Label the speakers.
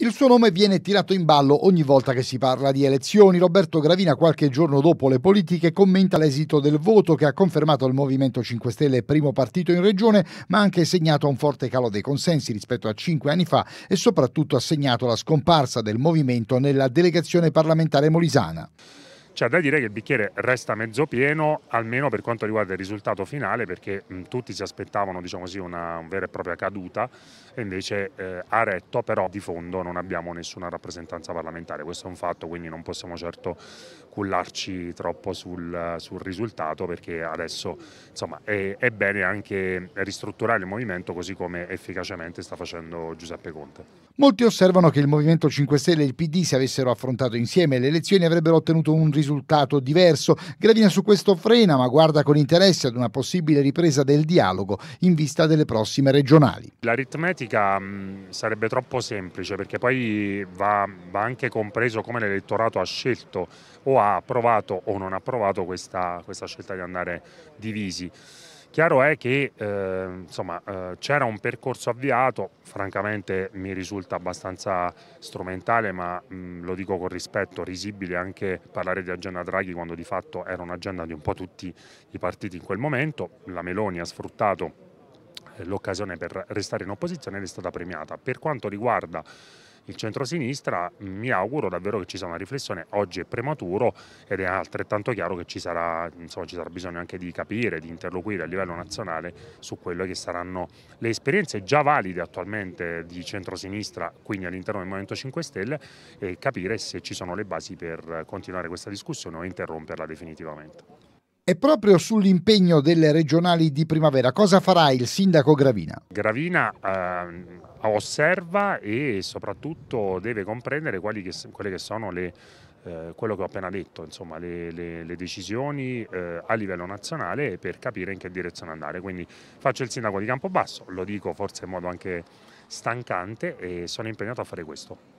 Speaker 1: Il suo nome viene tirato in ballo ogni volta che si parla di elezioni. Roberto Gravina qualche giorno dopo le politiche commenta l'esito del voto che ha confermato il Movimento 5 Stelle primo partito in regione, ma ha anche segnato un forte calo dei consensi rispetto a cinque anni fa e soprattutto ha segnato la scomparsa del movimento nella delegazione parlamentare molisana.
Speaker 2: C'è da dire che il bicchiere resta mezzo pieno, almeno per quanto riguarda il risultato finale, perché mh, tutti si aspettavano diciamo così, una, una vera e propria caduta, e invece eh, a retto però di fondo non abbiamo nessuna rappresentanza parlamentare. Questo è un fatto, quindi non possiamo certo cullarci troppo sul, sul risultato, perché adesso insomma, è, è bene anche ristrutturare il movimento così come efficacemente sta facendo Giuseppe Conte.
Speaker 1: Molti osservano che il Movimento 5 Stelle e il PD, se avessero affrontato insieme le elezioni, avrebbero ottenuto un risultato risultato diverso. Gravina su questo frena, ma guarda con interesse ad una possibile ripresa del dialogo in vista delle prossime regionali.
Speaker 2: L'aritmetica mm, sarebbe troppo semplice perché poi va, va anche compreso come l'elettorato ha scelto o ha approvato o non ha approvato questa, questa scelta di andare divisi. Chiaro è che eh, insomma, eh, c'era un percorso avviato, francamente mi risulta abbastanza strumentale, ma mh, mm, lo dico con rispetto, risibile anche parlare di agenda Draghi quando di fatto era un'agenda di un po' tutti i partiti in quel momento. La Meloni ha sfruttato eh, l'occasione per restare in opposizione ed è stata premiata. Per quanto riguarda il centrosinistra, mi auguro davvero che ci sia una riflessione, oggi è prematuro ed è altrettanto chiaro che ci sarà, insomma, ci sarà bisogno anche di capire, di interloquire a livello nazionale su quelle che saranno le esperienze già valide attualmente di centrosinistra, quindi all'interno del Movimento 5 Stelle, e capire se ci sono le basi per continuare questa discussione o interromperla definitivamente.
Speaker 1: E proprio sull'impegno delle regionali di primavera, cosa farà il sindaco Gravina?
Speaker 2: Gravina eh, osserva e soprattutto deve comprendere che, quelle che sono le, eh, quello che ho appena detto, insomma, le, le, le decisioni eh, a livello nazionale per capire in che direzione andare. Quindi faccio il sindaco di Campobasso, lo dico forse in modo anche stancante e sono impegnato a fare questo.